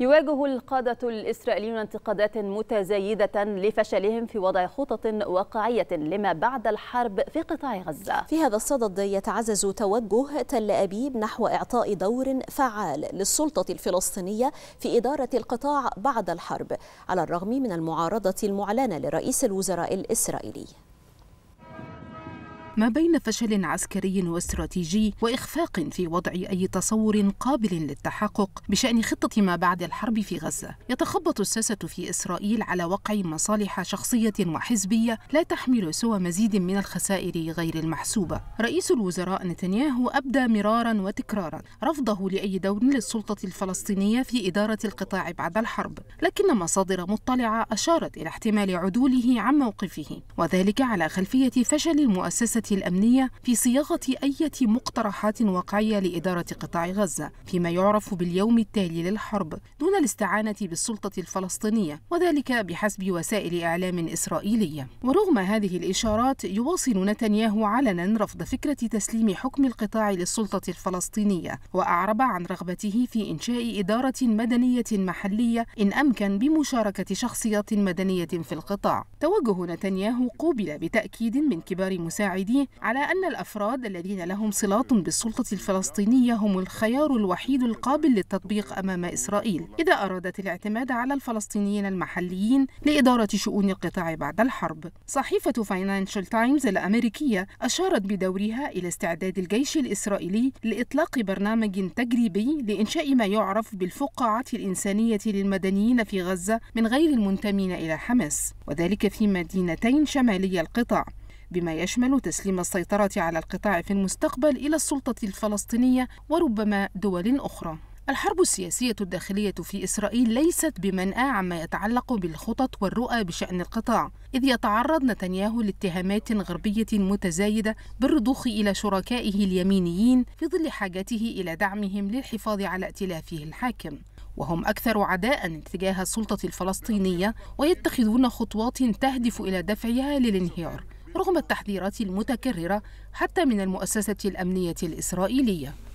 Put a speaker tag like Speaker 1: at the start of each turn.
Speaker 1: يواجه القادة الإسرائيليون انتقادات متزايدة لفشلهم في وضع خطط واقعية لما بعد الحرب في قطاع غزة في هذا الصدد يتعزز توجه تل أبيب نحو إعطاء دور فعال للسلطة الفلسطينية في إدارة القطاع بعد الحرب على الرغم من المعارضة المعلنة لرئيس الوزراء الإسرائيلي
Speaker 2: ما بين فشل عسكري واستراتيجي واخفاق في وضع اي تصور قابل للتحقق بشان خطه ما بعد الحرب في غزه يتخبط الساسه في اسرائيل على وقع مصالح شخصيه وحزبيه لا تحمل سوى مزيد من الخسائر غير المحسوبه رئيس الوزراء نتنياهو ابدى مرارا وتكرارا رفضه لاي دور للسلطه الفلسطينيه في اداره القطاع بعد الحرب لكن مصادر مطلعه اشارت الى احتمال عدوله عن موقفه وذلك على خلفيه فشل المؤسسه الأمنية في صياغة أي مقترحات واقعية لإدارة قطاع غزة فيما يعرف باليوم التالي للحرب دون الاستعانة بالسلطة الفلسطينية وذلك بحسب وسائل إعلام إسرائيلية ورغم هذه الإشارات يواصل نتنياهو علنا رفض فكرة تسليم حكم القطاع للسلطة الفلسطينية وأعرب عن رغبته في إنشاء إدارة مدنية محلية إن أمكن بمشاركة شخصيات مدنية في القطاع توجه نتنياهو قوبل بتأكيد من كبار مساعدي على أن الأفراد الذين لهم صلات بالسلطة الفلسطينية هم الخيار الوحيد القابل للتطبيق أمام إسرائيل إذا أرادت الاعتماد على الفلسطينيين المحليين لإدارة شؤون القطاع بعد الحرب صحيفة فاينانشال تايمز الأمريكية أشارت بدورها إلى استعداد الجيش الإسرائيلي لإطلاق برنامج تجريبي لإنشاء ما يعرف بالفقاعات الإنسانية للمدنيين في غزة من غير المنتمين إلى حماس وذلك في مدينتين شمالي القطاع بما يشمل تسليم السيطرة على القطاع في المستقبل إلى السلطة الفلسطينية وربما دول أخرى. الحرب السياسية الداخلية في إسرائيل ليست بمنأى عما يتعلق بالخطط والرؤى بشأن القطاع، إذ يتعرض نتنياهو لاتهامات غربية متزايدة بالرضوخ إلى شركائه اليمينيين في ظل حاجته إلى دعمهم للحفاظ على ائتلافه الحاكم. وهم أكثر عداء تجاه السلطة الفلسطينية ويتخذون خطوات تهدف إلى دفعها للانهيار رغم التحذيرات المتكررة حتى من المؤسسة الأمنية الإسرائيلية